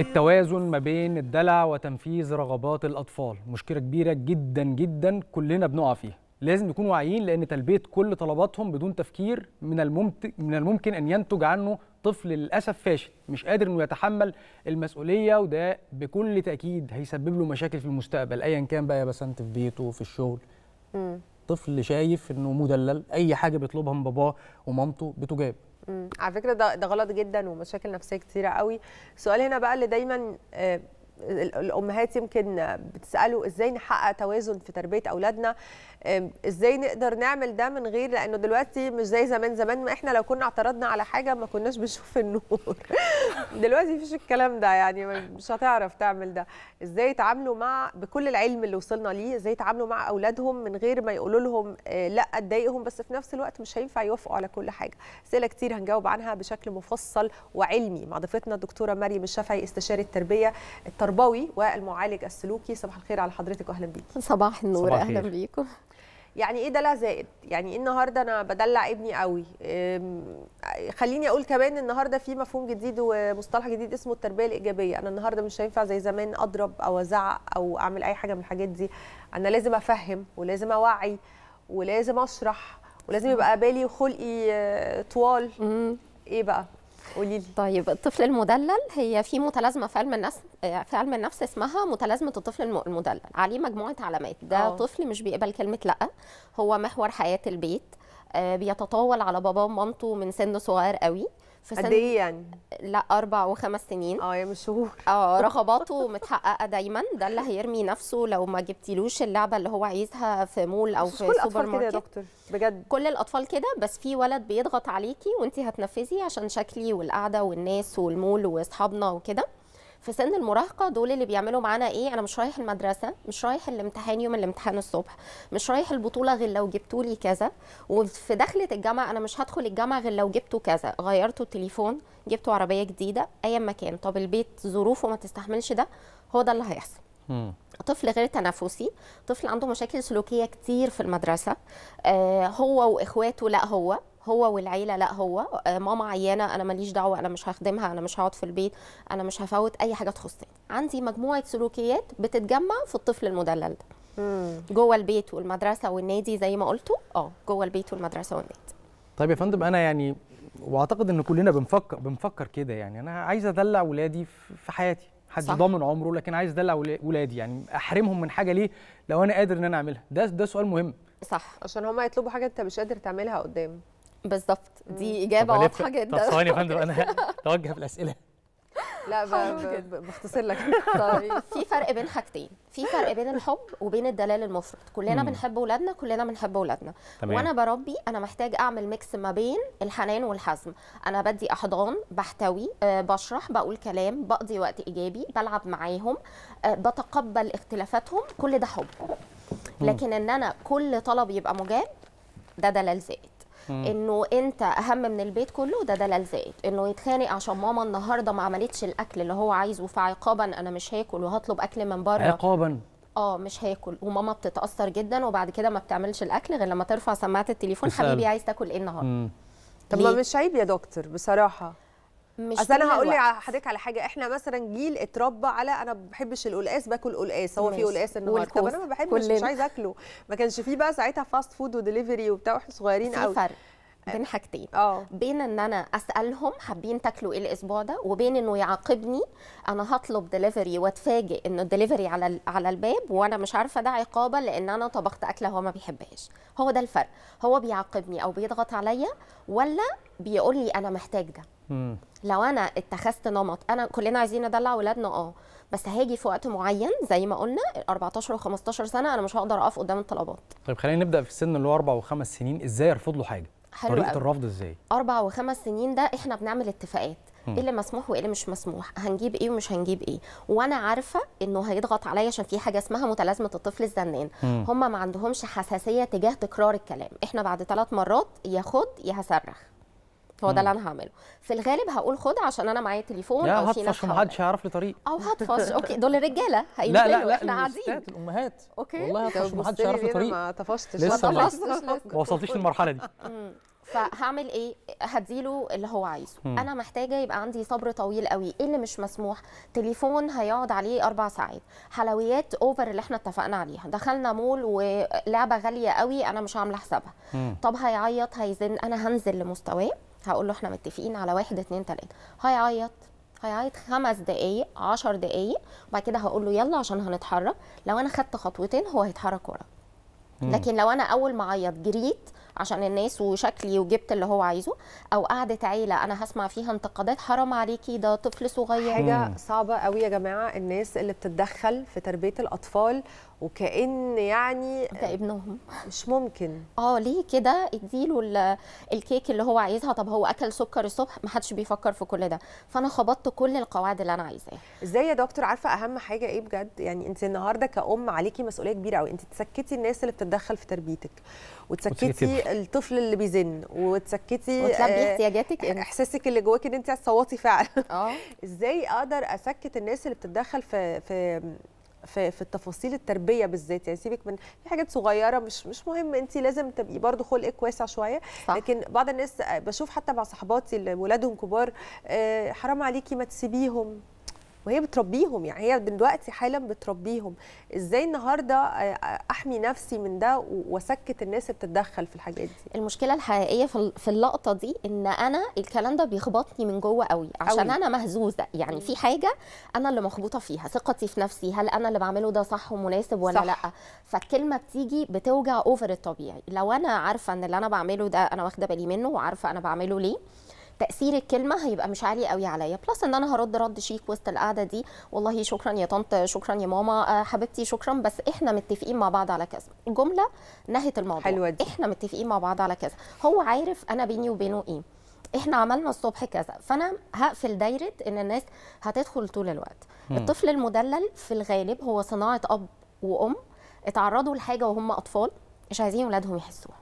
التوازن ما بين الدلع وتنفيذ رغبات الأطفال مشكلة كبيرة جدا جدا كلنا بنقع فيها لازم نكون واعيين لأن تلبية كل طلباتهم بدون تفكير من, الممت... من الممكن أن ينتج عنه طفل للأسف فاشل مش قادر أنه يتحمل المسؤولية وده بكل تأكيد هيسبب له مشاكل في المستقبل أيا كان بقى يا بسنت في بيته في الشغل م. طفل شايف أنه مدلل أي حاجة بيطلبها من باباه ومامته بتجاب على فكره ده ده غلط جدا ومشاكل نفسيه كتيره قوي السؤال هنا بقى اللي دايما آه، الامهات يمكن بتسالوا ازاي نحقق توازن في تربيه اولادنا ازاي نقدر نعمل ده من غير لانه دلوقتي مش زي زمان زمان ما احنا لو كنا اعترضنا على حاجه ما كناش بنشوف النور دلوقتي مفيش الكلام ده يعني مش هتعرف تعمل ده ازاي يتعاملوا مع بكل العلم اللي وصلنا ليه ازاي يتعاملوا مع اولادهم من غير ما يقولوا لهم آه، لا اتضايقهم بس في نفس الوقت مش هينفع يوافقوا على كل حاجه اسئله كتير هنجاوب عنها بشكل مفصل وعلمي مع ضيفتنا الدكتوره مريم الشافعي استشاره التربيه التربوي والمعالج السلوكي صباح الخير على حضرتك وأهلا بيك صباح النور أهلا بيكم يعني ايه دلع زائد يعني إيه النهارده انا بدلع ابني قوي خليني اقول كمان النهارده في مفهوم جديد ومصطلح جديد اسمه التربيه الايجابيه انا النهارده مش هينفع زي زمان اضرب او ازعق او اعمل اي حاجه من الحاجات دي انا لازم افهم ولازم اوعي ولازم اشرح ولازم يبقى بالي وخلقي آه، طوال ايه بقى قولي لي طيب الطفل المدلل هي في متلازمه في علم النفس آه، في علم النفس اسمها متلازمه الطفل المدلل عليه مجموعه علامات ده أوه. طفل مش بيقبل كلمه لا هو محور حياه البيت آه، بيتطاول على باباه ومامته من سن صغير قوي في سن قد ايه يعني؟ لا اربع وخمس سنين اه يا مش شهور اه رغباته متحققه دايما ده اللي هيرمي نفسه لو ما جبتيلوش اللعبه اللي هو عايزها في مول او في سوبر ماركت كل الاطفال كده يا دكتور بجد كل الاطفال كده بس في ولد بيضغط عليكي وانت هتنفذي عشان شكلي والقعده والناس والمول واصحابنا وكده في سن المراهقه دول اللي بيعملوا معانا ايه انا مش رايح المدرسه مش رايح الامتحان يوم الامتحان الصبح مش رايح البطوله غير لو جبتوا لي كذا وفي دخله الجامعه انا مش هدخل الجامعه غير لو جبتوا كذا غيرتوا التليفون جبتوا عربيه جديده ايا ما كان طب البيت ظروفه ما تستحملش ده هو ده اللي هيحصل طفل غير تنافسي طفل عنده مشاكل سلوكيه كتير في المدرسه آه هو واخواته لا هو هو والعيله لا هو آه، ماما عيانه انا ماليش دعوه انا مش هخدمها انا مش هقعد في البيت انا مش هفوت اي حاجه تخصني عندي مجموعه سلوكيات بتتجمع في الطفل المدلل ده جوه البيت والمدرسه والنادي زي ما قلتوا اه جوه البيت والمدرسه والنادي طيب يا فندم انا يعني واعتقد ان كلنا بنفكر بنفكر كده يعني انا عايز ادلع ولادي في حياتي حد ضامن عمره لكن عايز ادلع ولادي يعني احرمهم من حاجه ليه لو انا قادر ان انا اعملها ده ده سؤال مهم صح عشان هما يطلبوا حاجه انت مش قادر تعملها قدام بالظبط دي اجابه واضحه جدا طب ثواني يا فندم انا توجه الاسئله لا بختصر لك طيب في فرق بين حاجتين في فرق بين الحب وبين الدلال المفرط كلنا بنحب اولادنا كلنا بنحب اولادنا وانا بربي انا محتاج اعمل ميكس ما بين الحنان والحزم انا بدي احضان بحتوي أه بشرح بقول كلام بقضي وقت ايجابي بلعب معاهم أه بتقبل اختلافاتهم كل ده حب لكن ان انا كل طلب يبقى مجاب ده دلال زائد انه انت اهم من البيت كله وده دلال زائد انه يتخانق عشان ماما النهارده ما عملتش الاكل اللي هو عايزه فعقابا انا مش هاكل وهطلب اكل من بره عقابا اه مش هاكل وماما بتتاثر جدا وبعد كده ما بتعملش الاكل غير لما ترفع سماعه التليفون حبيبي عايز تاكل ايه النهارده طب ما مش عيب يا دكتور بصراحه مش اصل انا هقول لحضرتك على حاجه احنا مثلا جيل اتربى على انا ما بحبش القلقاس باكل قلقاس هو في قلقاس النهارده طب انا ما بحبش مش عايزه اكله ما كانش فيه بقى ساعتها فاست فود ودليفري وبتاع واحنا صغيرين قوي في فرق آه. بين حاجتين أوه. بين ان انا اسالهم حابين تاكلوا ايه الاسبوع ده وبين انه يعاقبني انا هطلب دليفري واتفاجئ انه الدليفري على على الباب وانا مش عارفه ده عقابه لان انا طبخت اكله هو ما بيحبهاش هو ده الفرق هو بيعاقبني او بيضغط عليا ولا بيقول لي انا محتاج ده لو انا اتخذت نمط انا كلنا عايزين ندلع ولادنا اه بس هاجي في وقت معين زي ما قلنا 14 و15 سنه انا مش هقدر اقف قدام الطلبات طيب خلينا نبدا في السن اللي هو اربع وخمس سنين ازاي ارفض له حاجه حلو طريقه أوي. الرفض ازاي اربع وخمس سنين ده احنا بنعمل اتفاقات ايه اللي مسموح وايه اللي مش مسموح هنجيب ايه ومش هنجيب ايه وانا عارفه انه هيضغط عليا عشان في حاجه اسمها متلازمه الطفل الزنان هم ما عندهمش حساسيه تجاه تكرار الكلام احنا بعد ثلاث مرات يا خد يا هصرخ هو ده اللي انا هعمله في الغالب هقول خد عشان انا معايا تليفون لا او في ناس ما حدش هيعرف لي طريق او هطفش اوكي دول الرجاله هينزلوا لا لا لا احنا قاعدين الامهات اوكي والله هطفش ما حدش هيعرف لي طريق ما طفشتش لسه ما وصلتيش للمرحله دي فهعمل ايه هديله اللي هو عايزه انا محتاجه يبقى عندي صبر طويل قوي ايه اللي مش مسموح تليفون هيقعد عليه اربع ساعات حلويات اوفر اللي احنا اتفقنا عليها دخلنا مول ولعبه غاليه قوي انا مش عامله حسابها طب هيعيط هيزن انا هنزل لمستواه هقول له احنا متفقين على واحد اتنين تلاته هيعيط هيعيط خمس دقايق عشر دقايق وبعد كده هقول له يلا عشان هنتحرك لو انا خدت خطوتين هو هيتحرك ورا لكن لو انا اول ما عيط جريت عشان الناس وشكلي وجبت اللي هو عايزه او قعدت عيله انا هسمع فيها انتقادات حرام عليكي ده طفل صغير حاجه صعبه قوي يا جماعه الناس اللي بتتدخل في تربيه الاطفال وكأن يعني كابنهم مش ممكن اه ليه كده اديله الكيك اللي هو عايزها طب هو اكل سكر الصبح ما حدش بيفكر في كل ده فانا خبطت كل القواعد اللي انا عايزاها ازاي يا دكتور عارفه اهم حاجه ايه بجد يعني انت النهارده كأم عليكي مسؤوليه كبيره قوي انت تسكتي الناس اللي بتتدخل في تربيتك وتسكتي الطفل اللي بيزن وتسكتي وتلبي آه، احتياجاتك انت احساسك اللي جواك ان انت هتصوتي فعلا اه ازاي اقدر اسكت الناس اللي بتتدخل في في في في التفاصيل التربيه بالذات يعني سيبك من في حاجات صغيره مش مش مهم انت لازم تبقي برضو خلقك واسع شويه صح. لكن بعض الناس آه، بشوف حتى مع صحباتي اللي ولادهم كبار آه، حرام عليكي ما تسيبيهم وهي بتربيهم يعني هي دلوقتي حالا بتربيهم ازاي النهارده احمي نفسي من ده واسكت الناس اللي بتتدخل في الحاجات دي المشكله الحقيقيه في اللقطه دي ان انا الكلام ده بيخبطني من جوه قوي عشان أوي. انا مهزوزه يعني في حاجه انا اللي مخبوطه فيها ثقتي في نفسي هل انا اللي بعمله ده صح ومناسب ولا صح. لا فالكلمه بتيجي بتوجع اوفر الطبيعي لو انا عارفه ان اللي انا بعمله ده انا واخده بالي منه وعارفه انا بعمله ليه تاثير الكلمه هيبقى مش عالي قوي عليا بلس ان انا هرد رد شيك وسط القعده دي والله شكرا يا طنط شكرا يا ماما آه، حبيبتي شكرا بس احنا متفقين مع بعض على كذا جمله نهت الموضوع حلوة دي. احنا متفقين مع بعض على كذا هو عارف انا بيني وبينه ايه احنا عملنا الصبح كذا فانا هقفل دايره ان الناس هتدخل طول الوقت م. الطفل المدلل في الغالب هو صناعه اب وام اتعرضوا لحاجه وهم اطفال مش عايزين ولادهم يحسوها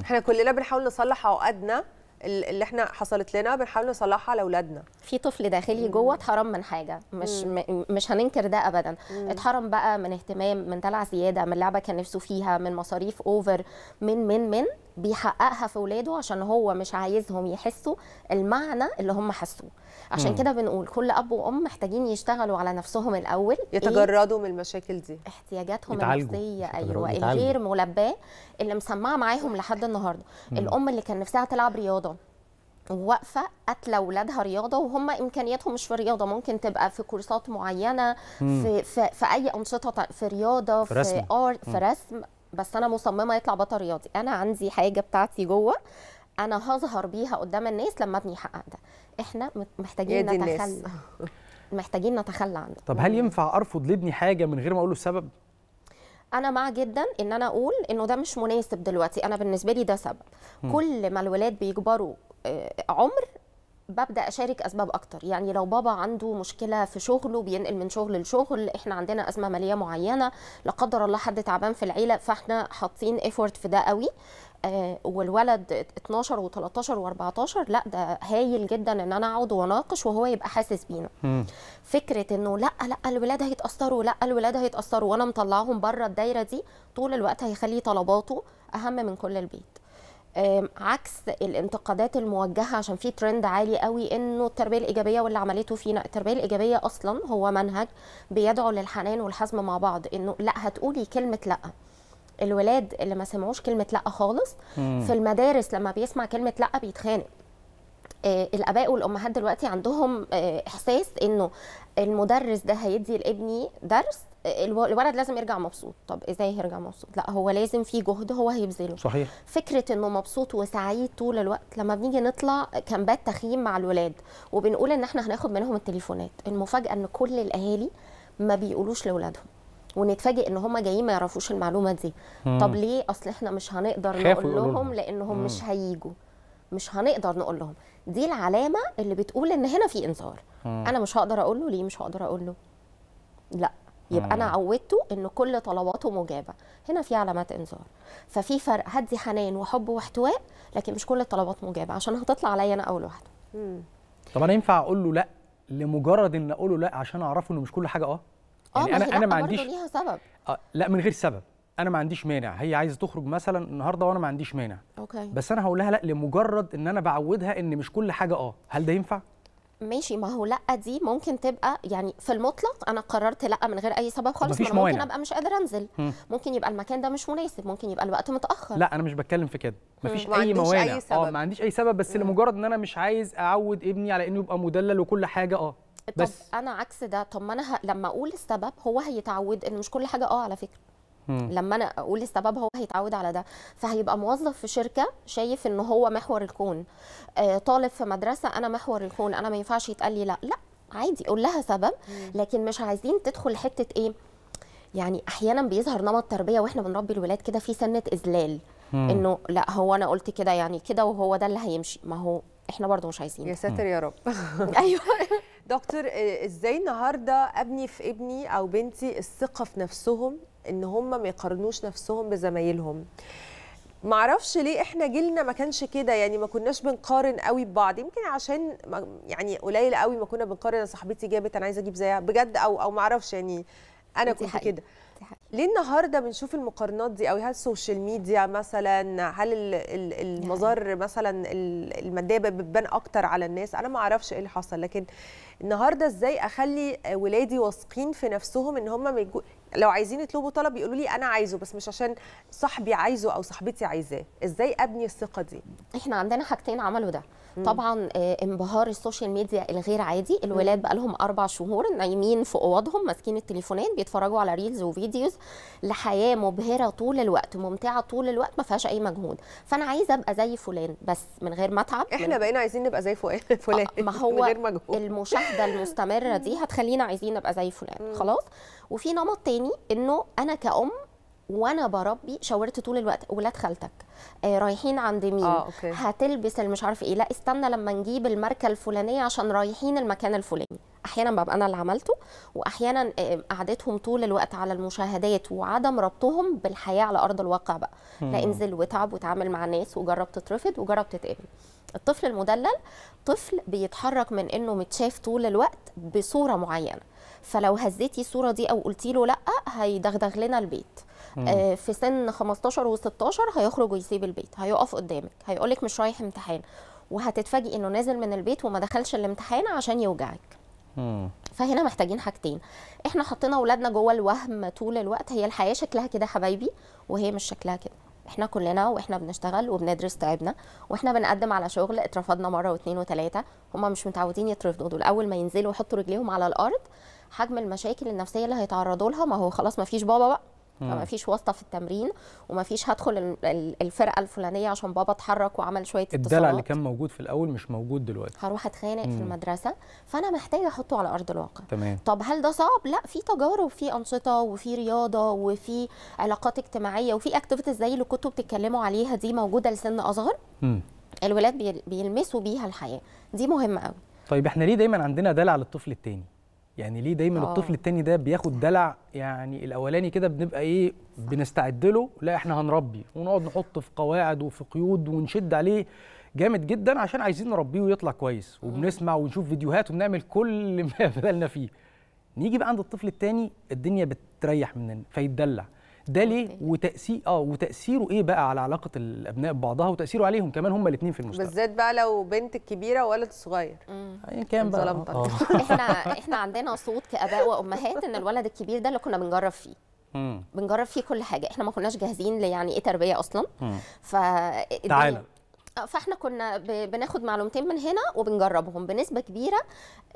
احنا كلنا بنحاول نصلح عقدنا اللي احنا حصلت لنا بنحاول نصلحها لاولادنا في طفل داخلي جوه اتحرم من حاجه مش مش هننكر ده ابدا اتحرم بقى من اهتمام من دلع زياده من لعبه كان نفسه فيها من مصاريف اوفر من من من بيحققها في اولاده عشان هو مش عايزهم يحسوا المعنى اللي هم حسوه عشان كده بنقول كل اب وام محتاجين يشتغلوا على نفسهم الاول إيه؟ يتجردوا إيه؟ من المشاكل دي احتياجاتهم النفسيه ايوه الغير ملباه اللي مسمعه معاهم لحد النهارده الام اللي كان نفسها تلعب رياضه واقفه قاتله اولادها رياضه وهم امكانياتهم مش في رياضه ممكن تبقى في كورسات معينه في, في في اي انشطه في رياضه في, في ارت في رسم بس انا مصممه يطلع بطل رياضي انا عندي حاجه بتاعتي جوه انا هظهر بيها قدام الناس لما ابني يحقق ده احنا محتاجين نتخلى محتاجين نتخلى عنه طب هل ينفع ارفض لابني حاجه من غير ما اقول له السبب انا مع جدا ان انا اقول انه ده مش مناسب دلوقتي انا بالنسبه لي ده سبب م. كل ما الولاد بيكبروا آه، عمر ببدا اشارك اسباب اكتر يعني لو بابا عنده مشكله في شغله بينقل من شغل لشغل احنا عندنا ازمه ماليه معينه لا قدر الله حد تعبان في العيله فاحنا حاطين ايفورت في ده قوي آه، والولد 12 و13 و14 لا ده هايل جدا ان انا اقعد واناقش وهو يبقى حاسس بينا فكره انه لا لا الولاد هيتاثروا لا الولاد هيتاثروا وانا مطلعهم بره الدايره دي طول الوقت هيخلي طلباته اهم من كل البيت عكس الانتقادات الموجهه عشان في ترند عالي قوي انه التربيه الايجابيه واللي عملته فينا التربيه الايجابيه اصلا هو منهج بيدعو للحنان والحزم مع بعض انه لا هتقولي كلمه لا الولاد اللي ما سمعوش كلمه لا خالص في المدارس لما بيسمع كلمه لا بيتخانق آه، الاباء والامهات دلوقتي عندهم آه، احساس انه المدرس ده هيدي لابني درس الولد لازم يرجع مبسوط طب ازاي هيرجع مبسوط لا هو لازم في جهد هو هيبذله صحيح فكره انه مبسوط وسعيد طول الوقت لما بنيجي نطلع كامبات تخييم مع الولاد وبنقول ان احنا هناخد منهم التليفونات المفاجاه ان كل الاهالي ما بيقولوش لاولادهم ونتفاجئ ان هم جايين ما يعرفوش المعلومه دي مم. طب ليه اصل احنا مش هنقدر نقول لهم لانهم مم. مش هيجوا مش هنقدر نقول لهم دي العلامه اللي بتقول ان هنا في انذار انا مش هقدر اقول له ليه مش هقدر اقول له لا يبقى انا عودته ان كل طلباته مجابه هنا في علامات انذار ففي فرق هدي حنان وحب واحتواء لكن مش كل الطلبات مجابه عشان هتطلع عليا انا اول واحده طب انا ينفع اقول له لا لمجرد ان اقول له لا عشان اعرفه انه مش كل حاجه اه, آه، يعني انا انا ما عنديش ليها سبب آه لا من غير سبب انا ما عنديش مانع هي عايزه تخرج مثلا النهارده وانا ما عنديش مانع اوكي بس انا هقول لها لا لمجرد ان انا بعودها ان مش كل حاجه اه هل ده ينفع ماشي ما هو لا دي ممكن تبقى يعني في المطلق انا قررت لا من غير اي سبب خالص مفيش ممكن ابقى مش قادر انزل م. ممكن يبقى المكان ده مش مناسب ممكن يبقى الوقت متاخر لا انا مش بتكلم في كده مفيش ما اي موانع اه ما عنديش اي سبب بس م. لمجرد ان انا مش عايز اعود ابني على انه يبقى مدلل وكل حاجه اه بس طب انا عكس ده طب ما انا ه... لما اقول السبب هو هيتعود ان مش كل حاجه اه على فكره لما انا اقول السبب هو هيتعود على ده فهيبقى موظف في شركه شايف ان هو محور الكون آه، طالب في مدرسه انا محور الكون انا ما ينفعش يتقال لي لا لا عادي قول لها سبب لكن مش عايزين تدخل حته ايه يعني احيانا بيظهر نمط تربيه واحنا بنربي الولاد كده في سنه اذلال انه لا هو انا قلت كده يعني كده وهو ده اللي هيمشي ما هو احنا برضو مش عايزين يا ساتر يا رب ايوه دكتور آه، ازاي النهارده ابني في ابني او بنتي الثقه في نفسهم ان هم ما يقارنوش نفسهم بزمايلهم معرفش ليه احنا جيلنا ما كانش كده يعني ما كناش بنقارن قوي ببعض يمكن عشان يعني قليل قوي ما كنا بنقارن صاحبتي جابت انا عايزه اجيب زيها بجد او او معرفش يعني انا كنت كده ليه النهارده بنشوف المقارنات دي قوي هل السوشيال ميديا مثلا هل المظاهر مثلا الماديه بتبان اكتر على الناس انا ما اعرفش ايه اللي حصل لكن النهارده ازاي اخلي ولادي واثقين في نفسهم ان هم لو عايزين يطلبوا طلب يقولوا لي انا عايزه بس مش عشان صاحبي عايزه او صاحبتي عايزاه ازاي ابني الثقه دي احنا عندنا حاجتين عملوا ده مم. طبعا آه، انبهار السوشيال ميديا الغير عادي الولاد بقى لهم اربع شهور نايمين في اوضهم ماسكين التليفونات بيتفرجوا على ريلز وفيديوز لحياه مبهره طول الوقت ممتعه طول الوقت ما فيهاش اي مجهود فانا عايزه ابقى زي فلان بس من غير ما اتعب احنا بقينا عايزين نبقى زي فلان آه، ما هو من غير مجهود. المشاهده المستمره دي هتخلينا عايزين ابقى زي فلان خلاص وفي نمط تاني انه انا كأم وانا بربي شاورت طول الوقت ولاد خالتك آه، رايحين عند مين آه، أوكي. هتلبس المش عارف ايه لا استنى لما نجيب الماركه الفلانيه عشان رايحين المكان الفلاني احيانا ببقى انا اللي عملته واحيانا آه، قعدتهم طول الوقت على المشاهدات وعدم ربطهم بالحياه على ارض الواقع بقى لا انزل وتعب وتعامل مع ناس وجرب تترفض وجرب تتقبل الطفل المدلل طفل بيتحرك من انه متشاف طول الوقت بصوره معينه فلو هزيتي الصوره دي او قلتي له لا هيدغدغ لنا البيت آه، في سن 15 و16 هيخرج ويسيب البيت هيقف قدامك هيقول لك مش رايح امتحان وهتتفاجئي انه نازل من البيت وما دخلش الامتحان عشان يوجعك فهنا محتاجين حاجتين احنا حطينا اولادنا جوه الوهم طول الوقت هي الحياه شكلها كده حبايبي وهي مش شكلها كده احنا كلنا واحنا بنشتغل وبندرس تعبنا واحنا بنقدم على شغل اترفضنا مره واثنين وثلاثه هما مش متعودين يترفضوا دول اول ما ينزلوا يحطوا رجليهم على الارض حجم المشاكل النفسيه اللي هيتعرضوا لها ما هو خلاص ما فيش بابا بقى فما فيش واسطه في التمرين وما فيش هدخل الفرقه الفلانيه عشان بابا اتحرك وعمل شويه اتصالات الدلع اللي كان موجود في الاول مش موجود دلوقتي هروح اتخانق في المدرسه فانا محتاجه احطه على ارض الواقع تمام. طب هل ده صعب لا في تجارب وفي انشطه وفي رياضه وفي علاقات اجتماعيه وفي اكتيفيتيز زي اللي كنتوا بتتكلموا عليها دي موجوده لسن اصغر الولاد بيلمسوا بيها الحياه دي مهمه قوي طيب احنا ليه دايما عندنا دلع للطفل التاني يعني ليه دايما آه. الطفل التاني ده بياخد دلع يعني الاولاني كده بنبقى ايه بنستعد له لا احنا هنربي ونقعد نحط في قواعد وفي قيود ونشد عليه جامد جدا عشان عايزين نربيه ويطلع كويس آه. وبنسمع ونشوف فيديوهات وبنعمل كل ما بالنا فيه نيجي بقى عند الطفل التاني الدنيا بتريح مننا فيتدلع ده ليه وتاثير اه وتاثيره ايه بقى على علاقه الابناء ببعضها وتاثيره عليهم كمان هم الاثنين في المستقبل بالذات بقى لو بنت الكبيره وولد الصغير ايا كان بقى آه. احنا احنا عندنا صوت كاباء وامهات ان الولد الكبير ده اللي كنا بنجرب فيه مم. بنجرب فيه كل حاجه احنا ما كناش جاهزين ليعني ايه تربيه اصلا ف تعالى آه، فاحنا كنا بناخد معلومتين من هنا وبنجربهم بنسبه كبيره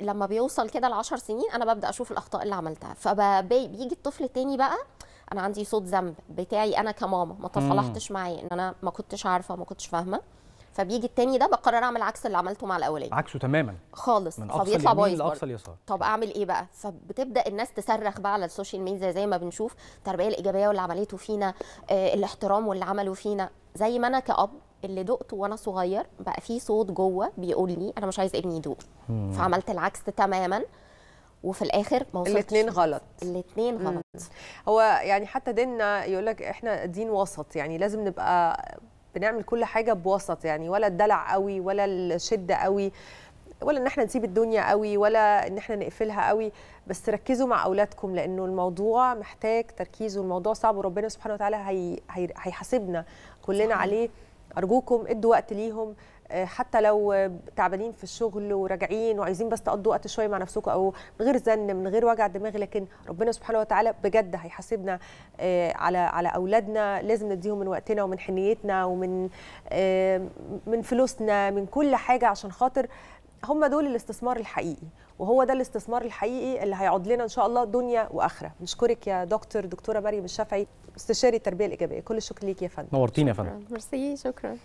لما بيوصل كده ل 10 سنين انا ببدا اشوف الاخطاء اللي عملتها فبيجي الطفل التاني بقى انا عندي صوت ذنب بتاعي انا كماما ما تصالحتش معاه ان انا ما كنتش عارفه ما كنتش فاهمه فبيجي التاني ده بقرر اعمل عكس اللي عملته مع الاولاني عكسه تماما خالص من اقصى فبيطلع بايظ لاقصى اليسار طب اعمل ايه بقى فبتبدا الناس تصرخ بقى على السوشيال ميديا زي ما بنشوف التربيه الايجابيه واللي عملته فينا آه الاحترام واللي عمله فينا زي ما انا كاب اللي دقته وانا صغير بقى في صوت جوه بيقول لي انا مش عايز ابني يدوق فعملت العكس تماما وفي الاخر ما وصلتش الاثنين غلط الاثنين غلط هو يعني حتى ديننا يقول لك احنا دين وسط يعني لازم نبقى بنعمل كل حاجه بوسط يعني ولا الدلع قوي ولا الشده قوي ولا ان احنا نسيب الدنيا قوي ولا ان احنا نقفلها قوي بس ركزوا مع اولادكم لانه الموضوع محتاج تركيز والموضوع صعب وربنا سبحانه وتعالى هي... هيحاسبنا كلنا عليه ارجوكم ادوا وقت ليهم آه، حتى لو تعبانين في الشغل وراجعين وعايزين بس تقضوا وقت شويه مع نفسكم او من غير زن من غير وجع دماغ لكن ربنا سبحانه وتعالى بجد هيحاسبنا آه، على على اولادنا لازم نديهم من وقتنا ومن حنيتنا ومن آه، من فلوسنا من كل حاجه عشان خاطر هم دول الاستثمار الحقيقي وهو ده الاستثمار الحقيقي اللي هيعود لنا ان شاء الله دنيا واخره نشكرك يا دكتور دكتوره مريم الشافعي استشاري التربيه الايجابيه كل الشكر ليك يا فندم نورتينا يا فندم ميرسي شكرا